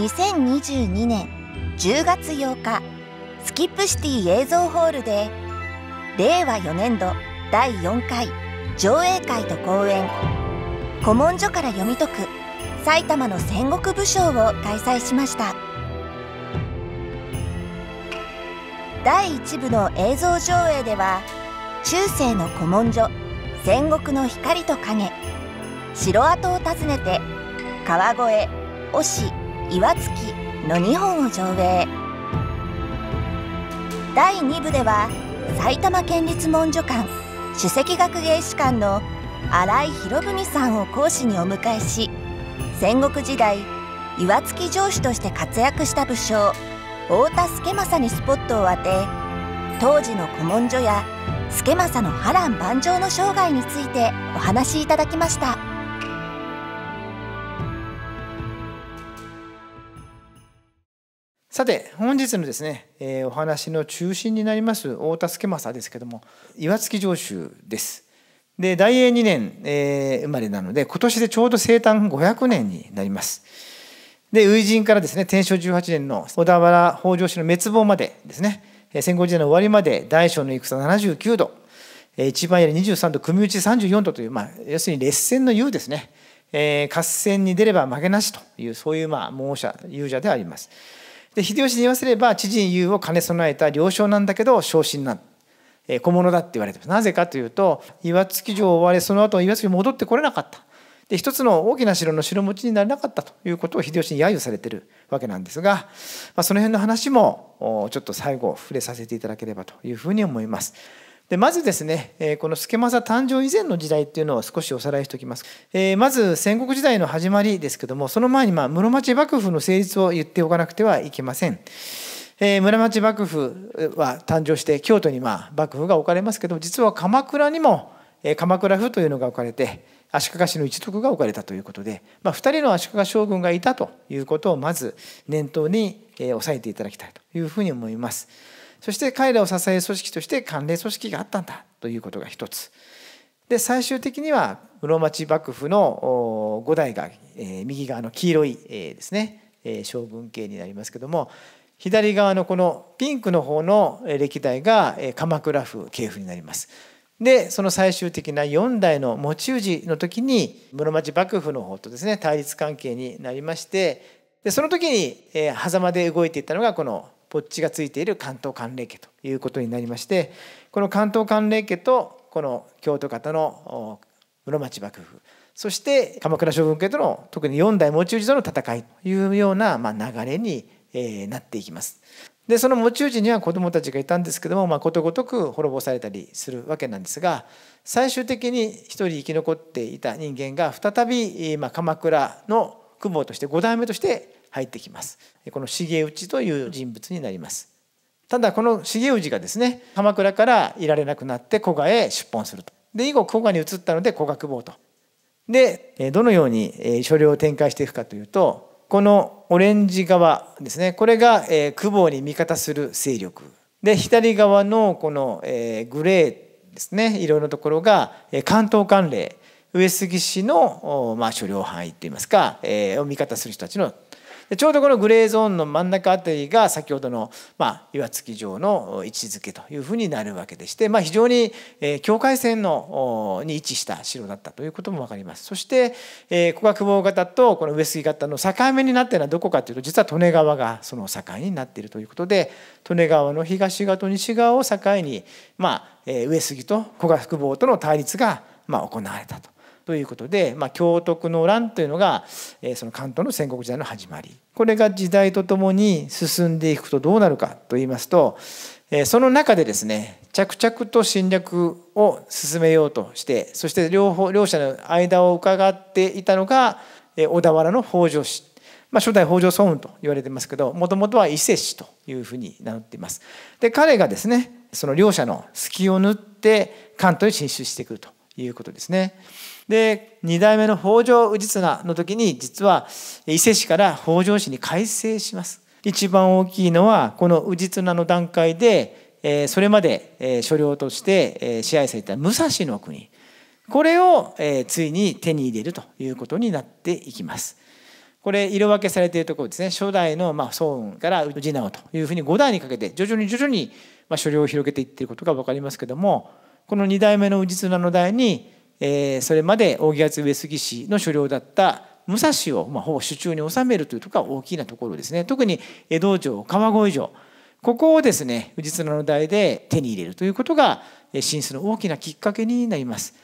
2022年10月8日スキップシティ映像ホールで令和4年度第4回上映会と公演「古文書から読み解く埼玉の戦国武将」を開催しました第1部の映像上映では中世の古文書「戦国の光と影」城跡を訪ねて川越忍岩月の2本を上映第2部では埼玉県立文書館首席学芸士官の新井博文さんを講師にお迎えし戦国時代岩槻城主として活躍した武将太田助政にスポットを当て当時の古文書や助政の波乱万丈の生涯についてお話しいただきました。さて本日のですね、えー、お話の中心になります大田助政ですけども岩槻城主です。で大英2年、えー、生まれなので今年でちょうど生誕500年になります。で初陣からですね天正18年の小田原北条氏の滅亡までですね戦後時代の終わりまで大小の戦79度一番槍23度組打ち34度という、まあ、要するに劣戦の優ですね、えー、合戦に出れば負けなしというそういう猛者勇者であります。で秀吉に言わせれば知人優を兼ね備えた良承なんだけど昇進なん小物だって言われてますなぜかというと岩槻城を追われその後岩槻戻ってこれなかったで一つの大きな城の城持ちになれなかったということを秀吉に揶揄されてるわけなんですが、まあ、その辺の話もちょっと最後触れさせていただければというふうに思います。でまずですね、この助政誕生以前の時代っていうのを少しおさらいしておきます。まず戦国時代の始まりですけども、その前にまあ室町幕府の成立を言っておかなくてはいけません。えー、室町幕府は誕生して京都にまあ幕府が置かれますけど実は鎌倉にも、鎌倉府というのが置かれて足利氏の一族が置かれたということで、まあ、2人の足利将軍がいたということをまず念頭に、押さえていただきたいというふうに思います。そして彼らを支える組織として関連組織があったんだということが一つで最終的には室町幕府の5代が、え右側の黄色い、えですね、え将軍系になりますけども左側のこのピンクの方の歴代が鎌倉府系譜になります。でその最終的な4代の持ち氏の時に室町幕府の方とですね対立関係になりましてでその時に、えー、狭間で動いていたのがこのポッチがついている関東寒冷家ということになりましてこの関東寒冷家とこの京都方の室町幕府そして鎌倉将軍家との特に四代持ち氏との戦いというような、ま流れに、えなっていきます。でその持ち氏には子どもたちがいたんですけども、まあ、ことごとく滅ぼされたりするわけなんですが最終的に一人生き残っていた人間が再び、ま鎌倉の公方として5代目として入ってきますこの重内という人物になりますただこの重氏がですね鎌倉からいられなくなって古賀へ出奔するとで以後古賀に移ったので古賀久保とでどのように所領を展開していくかというとこのオレンジ側ですねこれが久保に味方する勢力で左側のこのグレーですねいろろなところが関東管領上杉氏の、まあ、所領範囲といいますか、えを味方する人たちのちょうどこのグレーゾーンの真ん中あたりが先ほどの、まあ、岩槻城の位置づけというふうになるわけでして、まあ、非常に、えー、境界線のに位置した城だったということも分かります。そして、えー、ここが久保方とこの上杉方の境目になっているのはどこかというと実は利根川がその境になっているということで利根川の東側と西側を境に、まあ、えー、上杉と古賀福坊との対立が、まあ、行われたと。ということで、まあ、教徳の乱というのが、えその関東の戦国時代の始まりこれが時代とともに進んでいくとどうなるかと言いますと、えその中でですね着々と侵略を進めようとしてそして両方両者の間を伺っていたのが、え小田原の北条氏まあ、初代北条尊雲と言われてますけどもともとは伊勢氏というふうに名乗っています。で彼がですねその両者の隙を縫って関東に進出してくるということですね。で2代目の北条氏綱の時に実は伊勢市から北条氏に改正します一番大きいのはこの氏綱の段階でそれまで所領として支配された武蔵の国これをついに手に入れるということになっていきますこれ色分けされているところですね初代のまあ雲から氏直というふうに5代にかけて徐々に徐々にまあ所領を広げていっていることが分かりますけどもこの2代目の氏綱の代にえそれまで扇安上杉氏の所領だった武蔵を、まほぼ手中に収めるというところが大きなところですね特に江戸城川越城ここをですね氏綱の代で手に入れるということが進出の大きなきっかけになります。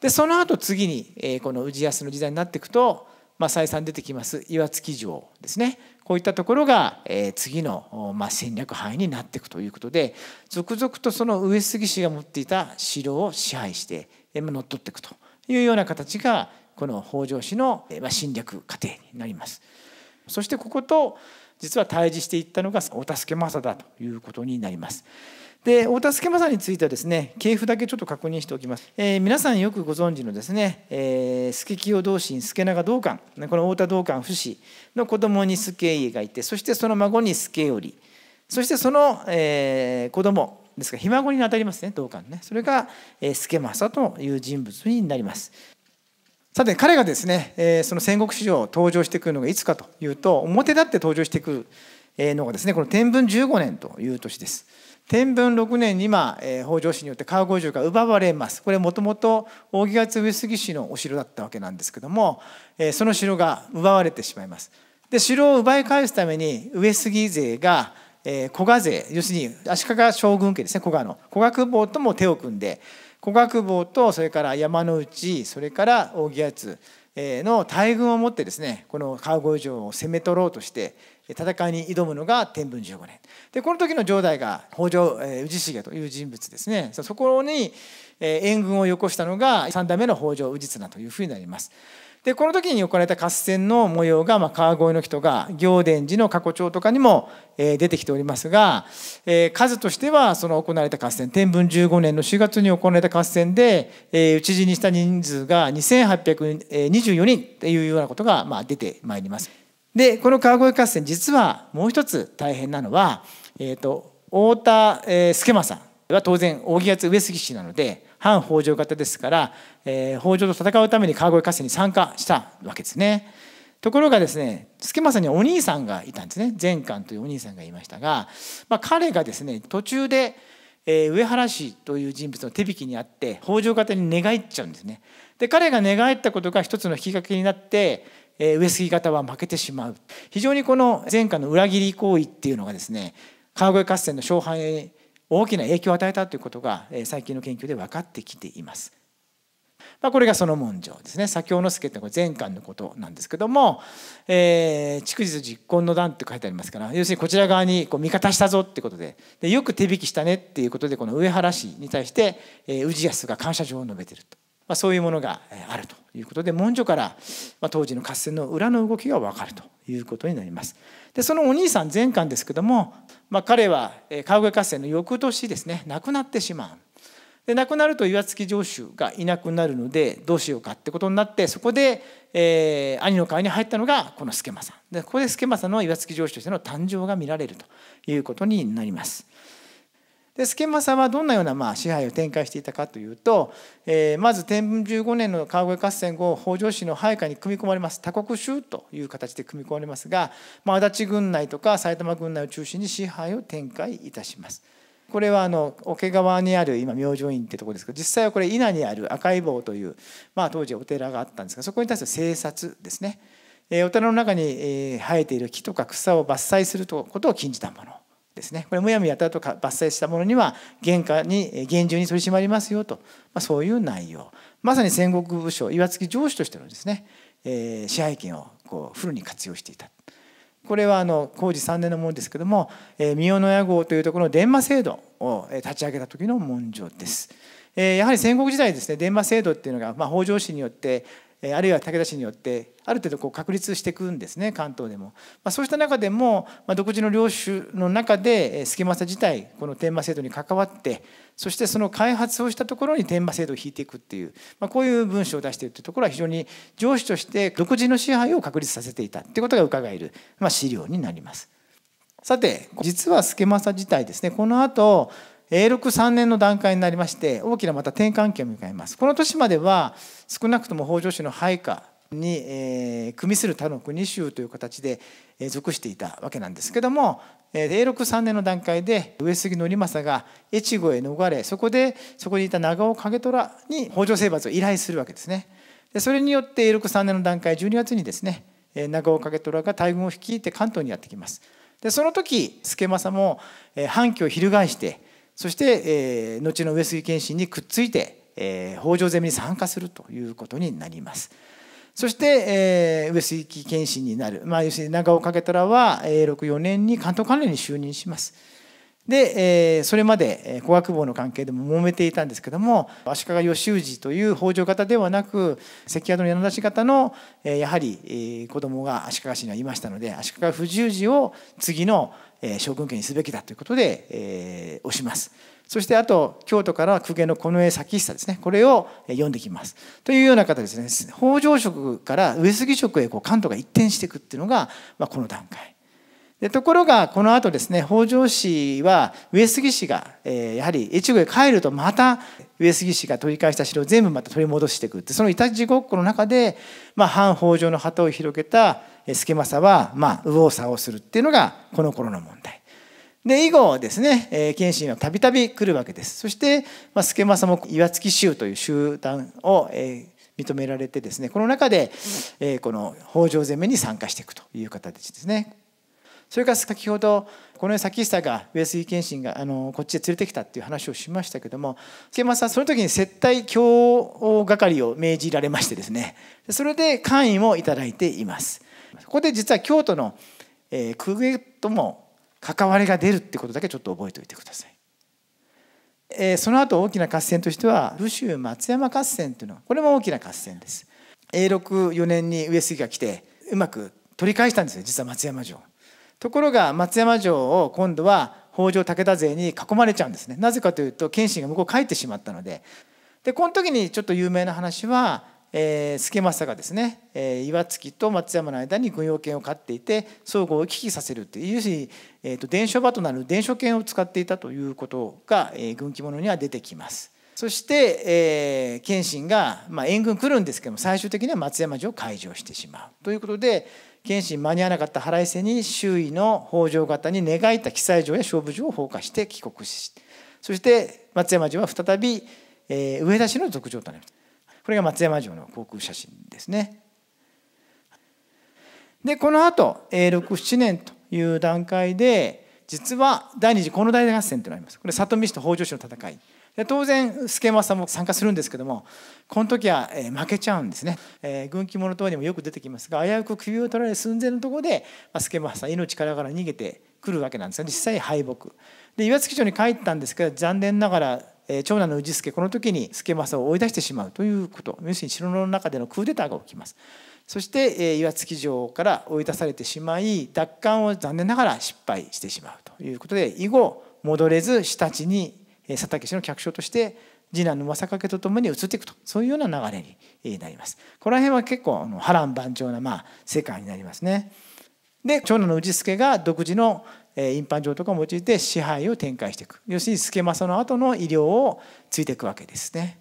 でその後次にこの氏康の時代になっていくと、まあ、再三出てきます岩槻城ですねこういったところが次のま戦略範囲になっていくということで続々とその上杉氏が持っていた城を支配して乗っ取っていくというような形がこの北条氏の侵略過程になります。そしてここと実は対峙していったのがお助け政だということになります。でお助け政についてはですね系譜だけちょっと確認しておきます、えー、皆さんよくご存知のですね、えー、助清同心助長道館この太田道館不死の子供に助家がいてそしてその孫に助頼そしてその、えー、子供ですからひ孫に当たりますね道館ねそれが、え助政という人物になりますさて彼がですね、えその戦国史上登場してくるのがいつかというと表立って登場してくるのがですねこの天文15年という年です天文6年に今、え北条氏によって川越城が奪われますこれもともと扇ヶ上杉氏のお城だったわけなんですけども、えその城が奪われてしまいますで城を奪い返すために上杉勢が古賀勢要するに足利将軍家ですね古賀の古賀久保とも手を組んで古賀久保とそれから山の内それから扇安。の大軍を持ってですねこの川越城を攻め取ろうとして戦いに挑むのが天文15年でこの時の城代が北条氏重という人物ですねそこに援軍をよこしたのが3代目の北条氏綱というふうになります。でこの時に行われた合戦の模様が、まあ、川越の人が行伝寺の過去帳とかにも、えー、出てきておりますが、えー、数としてはその行われた合戦天文15年の4月に行われた合戦で、えー、討ち死にした人数が2824人というようなことが、まあ、出てまいります。でこの川越合戦実はもう一つ大変なのは、えーと、太田、えー、助政は当然扇安上杉氏なので反北条方ですから、えー、北条と戦うために川越合戦に参加したわけですね。ところがですね助政にはお兄さんがいたんですね善官というお兄さんがいましたが、まあ、彼がですね途中で、えー、上原氏という人物の手引きにあって北条方に寝返っちゃうんですね。で彼が寝返ったことが一つの引きかけになってえー、上杉方は負けてしまう非常にこの前回の裏切り行為っていうのがですね川越合戦の勝敗大きな影響を与えたということが最近の研究で分かってきています。まあ、これがその文章ですね左京之助ってこれ前巻のことなんですけども「えー、逐日実婚の段」って書いてありますから要するにこちら側にこう味方したぞってことででよく手引きしたねっていうことでこの上原氏に対して、えー、氏康が感謝状を述べてると。まあ、そういうものがあるということで文書から、まあ、当時の合戦の裏の動きが分かるということになります。でそのお兄さん前巻ですけども、まあ、彼は川越合戦の翌年ですね亡くなってしまう。で亡くなると岩槻城主がいなくなるのでどうしようかってことになってそこで、えー、兄の会に入ったのがこの助政でここで助政の岩槻城主としての誕生が見られるということになります。でスケマさんはどんなようなまあ支配を展開していたかというと、えー、まず天文15年の川越合戦後北条氏の配下に組み込まれます他国州という形で組み込まれますが、まあ、足立軍内とか埼玉軍内を中心に支配を展開いたします。これはあの桶川にある今明星院ってとこですけど実際はこれ稲にある赤い坊という、まあ、当時お寺があったんですがそこに対する政策ですね、えー、お寺の中に生えている木とか草を伐採することを禁じたものですねこれむやみやたらと伐採したものには原価に厳重に取り締まりますよと、まあ、そういう内容まさに戦国武将岩槻城主としてのですね、えー、支配権をこうフルに活用していたこれはあの工事3年のものですけども、えー、三代野号というところの電話制度を立ち上げた時の文書です。えー、やはり戦国時代ですね電話制度っていうのが、まあ、北条氏によってあるいは武田氏によってある程度こう確立していくんですね関東でも、まあ、そうした中でも、まあ、独自の領主の中で隙間さ自体この天満制度に関わってそしてその開発をしたところに天満制度を引いていくっていう、まあ、こういう文章を出しているというところは非常に上司として独自の支配を確立させていたっていうことがうかがえる、ま資料になります。さて実は助政自体ですねこの後永禄3年の段階になりまして大きなまた転換期を迎えますこの年までは少なくとも北条氏の配下に、えー、組する他の国衆という形で、属していたわけなんですけども、永禄3年の段階で上杉憲政が越後へ逃れそこでそこにいた長尾景虎に北条征伐を依頼するわけですねでそれによって永禄3年の段階12月にですね長尾景虎が大軍を率いて関東にやってきますでその時助政も反旗を翻してそして、えー、後の上杉謙信にくっついて、えー、北条攻めに参加するということになります。そして、えー、上杉謙信になる、まあ、要するに長尾景虎は、え禄4年に関東関連に就任します。で、えー、それまで小学坊の関係でも揉めていたんですけども足利義氏という北条方ではなく関宿の柳出方の、えー、やはり、えー、子供が足利氏にはいましたので足利不十字を次の、えー、将軍家にすべきだということで、えー、推します。そしてあと京都から公家の近衛咲久ですねこれを読んできますというような方ですね北条職から上杉職へこう関東が一転していくっていうのが、まあ、この段階でところがこの後ですね北条氏は上杉氏が、えー、やはり越後へ帰るとまた上杉氏が取り返した城を全部また取り戻していくってそのいたちごっこの中で、まあ、反北条の旗を広げた助政は、まあ、右往左往するっていうのがこの頃の問題。で以後ですね、えー、謙信はたびたび来るわけです。そして、まあ、助政も岩槻衆という集団を、えー、認められてですねこの中で、えー、この北条攻めに参加していくという形ですね。それから先ほどこの先久が上杉謙信があのこっちへ連れてきたっていう話をしましたけども助政はその時に接待教係を命じられましてですねそれで官位もいただいています。ここで実は京都の、えー、公家とも関わりが出るってことだけちょっと覚えておいてください。えその後大きな合戦としては武州松山合戦というのはこれも大きな合戦です。永禄4年に上杉が来てうまく取り返したんですよ実は松山城。ところが松山城を今度は北条武田勢に囲まれちゃうんですねなぜかというと謙信が向こう帰ってしまったのででこの時にちょっと有名な話は、えー、助政がですね、えー、岩槻と松山の間に軍用犬を飼っていて相互を危機させるっていうし、えーと、伝書場となる伝書犬を使っていたということが、えー、軍記物には出てきます。そして、えー、謙信が、まあ、援軍来るんですけども最終的には松山城を開城してしまうということで謙信間に合わなかった腹いせに周囲の北条方に願いた記載状や勝負状を放火して帰国しそして松山城は再び、えー、上田氏の属城となりますこれが松山城の航空写真ですねでこの後、えー、67年という段階で実は第二次この大合戦となりますこれ里見氏と北条氏の戦いで当然助政も参加するんですけどもこの時は、え負けちゃうんですね、えー、軍記物等にもよく出てきますが危うく首を取られる寸前のところで、まあ、助政命からから逃げてくるわけなんですが実際敗北で岩槻城に帰ったんですけど残念ながら、え長男の氏助この時に助政を追い出してしまうということ要するに城の中でのクーデターが起きますそして、え岩槻城から追い出されてしまい奪還を残念ながら失敗してしまうということで以後戻れず下地に佐竹氏の脚章として次男の正景とともに移っていくとそういうような流れになります。この辺は結構波乱万丈な、まあ、世界になりますね。で長男の氏助が独自の印判状とかを用いて支配を展開していく要するに助政の後の医療をついていくわけですね。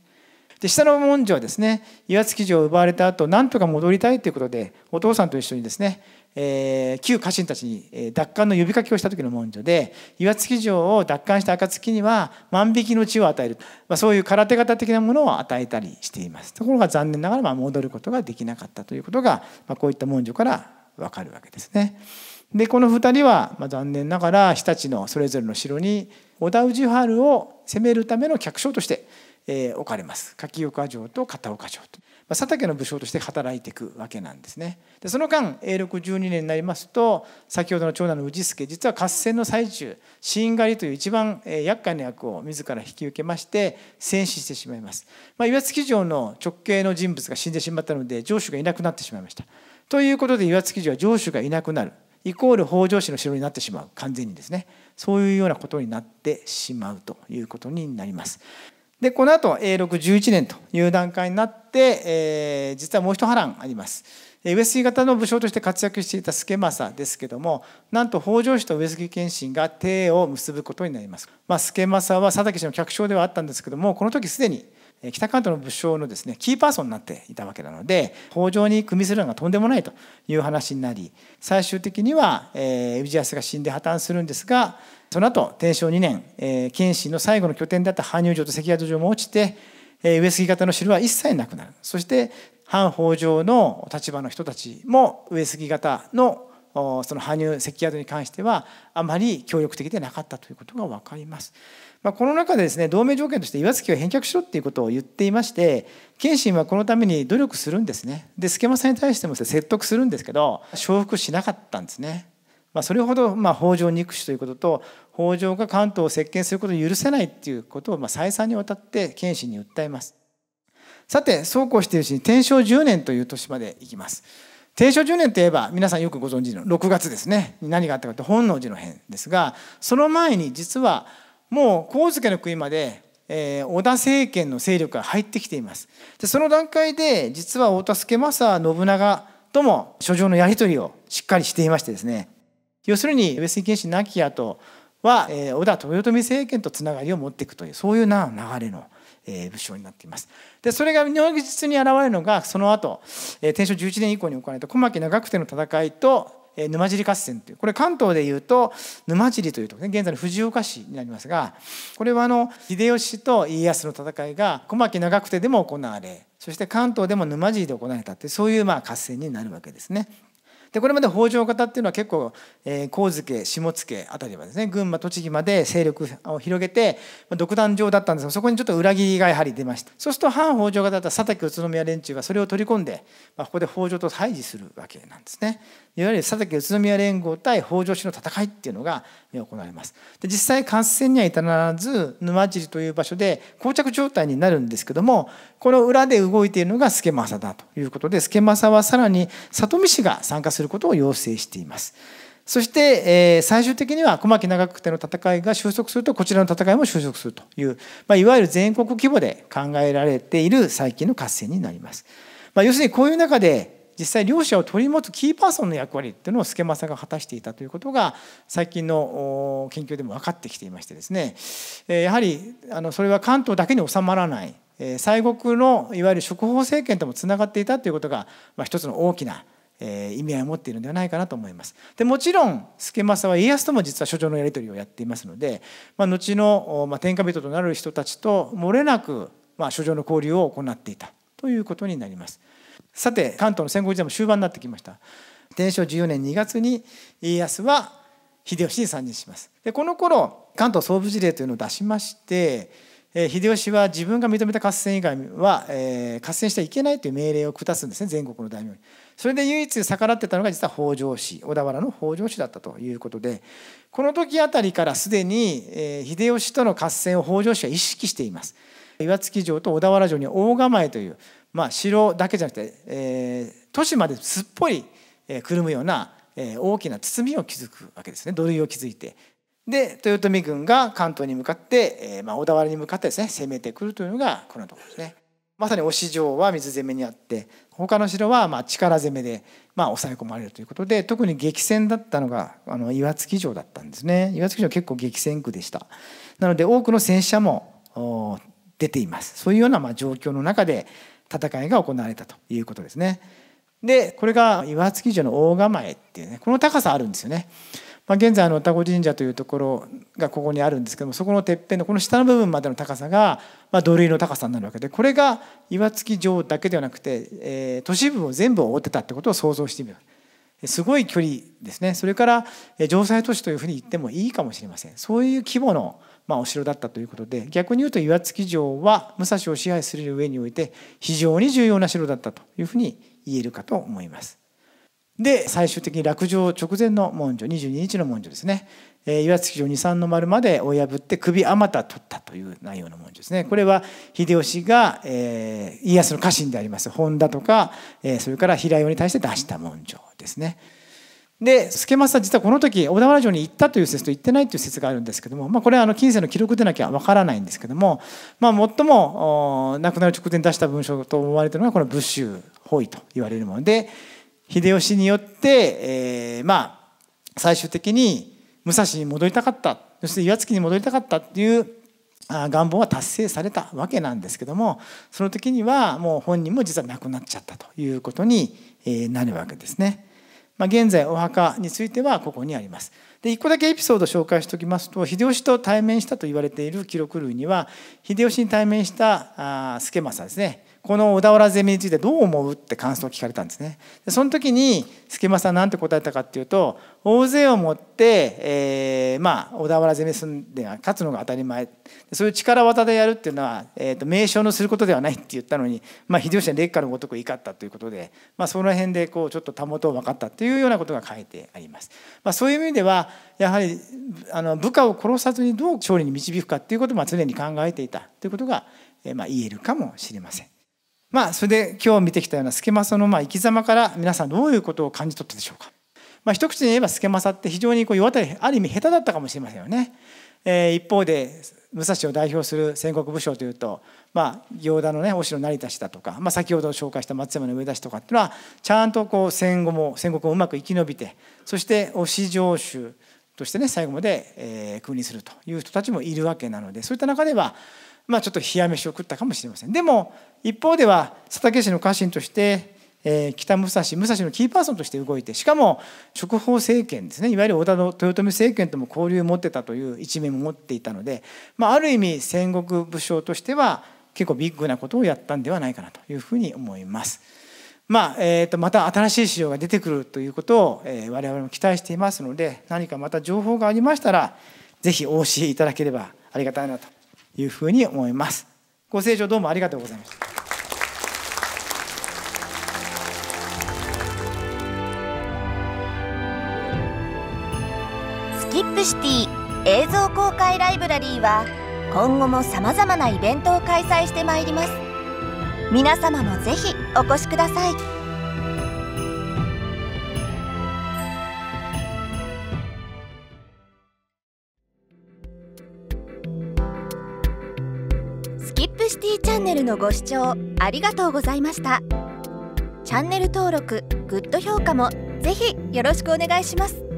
で下の文書はですね岩槻城を奪われた後なんとか戻りたいということでお父さんと一緒にですねえー、旧家臣たちに奪還の呼びかけをした時の文書で岩槻城を奪還した暁には万引きの地を与える、まあ、そういう空手型的なものを与えたりしていますところが残念ながらま戻ることができなかったということが、まあ、こういった文書から分かるわけですね。でこの2人は、ま残念ながら日立のそれぞれの城に織田氏春を攻めるための客商として、え置かれます柿岡城と片岡城と。佐竹の武将として働いていくわけなんですねでその間永禄12年になりますと先ほどの長男の氏助実は合戦の最中死因狩りという一番厄介な役を自ら引き受けまして戦死してしまいます、まあ、岩槻城の直系の人物が死んでしまったので城主がいなくなってしまいましたということで岩槻城は城主がいなくなるイコール北条氏の城になってしまう完全にですねそういうようなことになってしまうということになりますでこの後永禄11年という段階になって、えー、実はもう一波乱あります。上杉方の武将として活躍していた助政ですけどもなんと北条氏と上杉謙信が帝を結ぶことになります、まあ、助政は佐竹氏の客商ではあったんですけどもこの時すでに北関東の武将のですねキーパーソンになっていたわけなので北条に組みするのがとんでもないという話になり最終的には、えー、氏康が死んで破綻するんですがその後天正2年、えー、謙信の最後の拠点だった羽生城と関宿城も落ちて植え付け型の汁は一切なくなるそして反法上の立場の人たちも植え付型のその羽生関宿に関してはあまり協力的でなかったということが分かります。まあ、この中でですね同盟条件として岩槻を返却しろっていうことを言っていまして謙信はこのために努力するんですねで助政に対しても説得するんですけど承服しなかったんですね。まあ、それほどまあ北条憎しということと北条が関東を席巻することを許せないっていうことを、まあ、再三にわたって謙信に訴えます。さて、そうこうしているうちに天正10年という年までいきます。天正10年といえば皆さんよくご存知の6月ですね何があったかって本能寺の変ですがその前に実はもう上野の国まで、えー、織田政権の勢力が入ってきていますでその段階で実は太田助政信長とも書状のやり取りをしっかりしていましてですね要するに上杉謙信亡き後は、えー、織田豊臣政権とつながりを持っていくというそういうな流れの、えー、武将になっています。でそれが如実に現れるのがその後、えー、天正11年以降に行われた小牧長久手の戦いと沼尻合戦というこれ関東でいうと沼尻というところね現在の藤岡市になりますがこれはあの秀吉と家康の戦いが小牧長久手でも行われそして関東でも沼尻で行われたってそういうまあ合戦になるわけですね。でこれまで北条方っていうのは結構神津家下津家あたりはですね群馬栃木まで勢力を広げて独壇場だったんですがそこにちょっと裏切りがやはり出ましたそうすると反北条方だった佐竹宇都宮連中がそれを取り込んで、まあ、ここで北条と対峙するわけなんですね。いわゆる佐竹宇都宮連合対北条氏の戦いっていうのが行われますで実際合戦には至らず沼尻という場所で膠着状態になるんですけどもこの裏で動いているのが助政だということで助政はさらに里見氏が参加することを要請しています。そして、えー、最終的には小牧長久手の戦いが収束するとこちらの戦いも収束するという、まあ、いわゆる全国規模で考えられている最近の合戦になります。まあ、要するにこういう中で実際両者を取り持つキーパーソンの役割っていうのを助政が果たしていたということが最近の研究でも分かってきていましてですねやはりあのそれは関東だけに収まらない西国のいわゆる食法政権ともつながっていたということが、ま一つの大きな意味合いを持っているのではないかなと思います。でもちろん助政は家康とも実は書状のやり取りをやっていますので、ま後の、ま天下人となる人たちと漏れなく、ま書状の交流を行っていたということになります。さて関東の戦国時代も終盤になってきました天正14年2月に家康は秀吉に参入しますでこの頃関東総武事例というのを出しまして秀吉は自分が認めた合戦以外は、えー、合戦してはいけないという命令を下すんですね全国の大名に。それで唯一逆らってたのが実は北条氏小田原の北条氏だったということでこの時あたりからすでに、えー、秀吉との合戦を北条氏は意識しています。岩槻城と小田原城に大構えというまあ、城だけじゃなくて、えー、都市まですっぽりくるむような大きな包みを築くわけですね土塁を築いてで豊臣軍が関東に向かって、えーまあ、小田原に向かってですね攻めてくるというのがこのところですね。まさに忍城は水攻めにあって他の城はまあ力攻めでまあ抑え込まれるということで特に激戦だったのがあの岩槻城だったんですね岩槻城結構激戦区でしたなので多くの戦死者も出ていますそういうようなまあ状況の中で戦いが行われたということですね。でこれが岩槻城の大構えっていうねこの高さあるんですよね。まあ、現在の田子神社というところがここにあるんですけどもそこのてっぺんのこの下の部分までの高さが、まあ、土塁の高さになるわけでこれが岩槻城だけではなくて、えー、都市部を全部覆ってたってことを想像してみるすごい距離ですねそれから城塞都市というふうに言ってもいいかもしれませんそういう規模の、まあ、お城だったということで逆に言うと岩槻城は武蔵を支配する上において非常に重要な城だったというふうに言えるかと思います。で最終的に落城直前の文書22日の文書ですね、えー、岩槻城二三の丸まで追い破って首あまた取ったという内容の文書ですねこれは秀吉が、えー、家康の家臣であります本田とか、えー、それから平代に対して出した文書ですね。で、助松実はこの時小田原城に行ったという説と行ってないという説があるんですけども、まあ、これはあの近世の記録でなきゃわからないんですけども、まあ、最も亡くなる直前に出した文書と思われているのがこの「武州法医」と言われるもので秀吉によって、えー、まあ最終的に武蔵に戻りたかったそして岩槻に戻りたかったっていう願望は達成されたわけなんですけどもその時にはもう本人も実は亡くなっちゃったということになるわけですね。まあ、現在お墓についてはここにあります。で1個だけエピソードを紹介しておきますと秀吉と対面したと言われている記録類には秀吉に対面した助政ですねこの小田原ゼミについてどう思うって感想を聞かれたんですね。でその時に助間さん何て答えたかっていうと大勢をもって、えー、まあ、小田原ゼミ住んでは勝つのが当たり前そういう力技でやるっていうのは、えーと、名称のすることではないって言ったのに、まあ、秀吉は烈火のごとく怒ったということで、まあ、その辺でこうちょっとたもとを分かったというようなことが書いてあります。まあ、そういう意味ではやはりあの部下を殺さずにどう勝利に導くかということも常に考えていたということが、えまあ、言えるかもしれません。まあ、それで今日見てきたようなスケマサのま生き様から皆さんどういうことを感じ取ったでしょうか。まあ、一口に言えばスケマサって非常にこう世渡りある意味下手だったかもしれませんよね。えー、一方で武蔵を代表する戦国武将というと、まあ、行田のね大城成田氏だとか、まあ、先ほど紹介した松山の上田氏とかっていうのはちゃんとこう戦後も戦国もうまく生き延びてそして推し城主としてね最後まで、えー、君臨するという人たちもいるわけなのでそういった中ではまあ、ちょっと冷や飯を食ったかもしれませんでも一方では佐竹氏の家臣として、えー、北武蔵武蔵のキーパーソンとして動いてしかも直方政権ですねいわゆる織田の豊臣政権とも交流を持ってたという一面も持っていたので、まあ、ある意味戦国武将としては結構ビッグなことをやったんではないかなというふうに思います。まあえとまた新しい市場が出てくるということを、えー、我々も期待していますので何かまた情報がありましたら是非お教えいただければありがたいなというふうに思います。ご清聴どうもありがとうございました。スキップシティ映像公開ライブラリーは今後もさまざまなイベントを開催してまいります皆様もぜひお越しください。ルのご視聴ありがとうございましたチャンネル登録グッド評価もぜひよろしくお願いします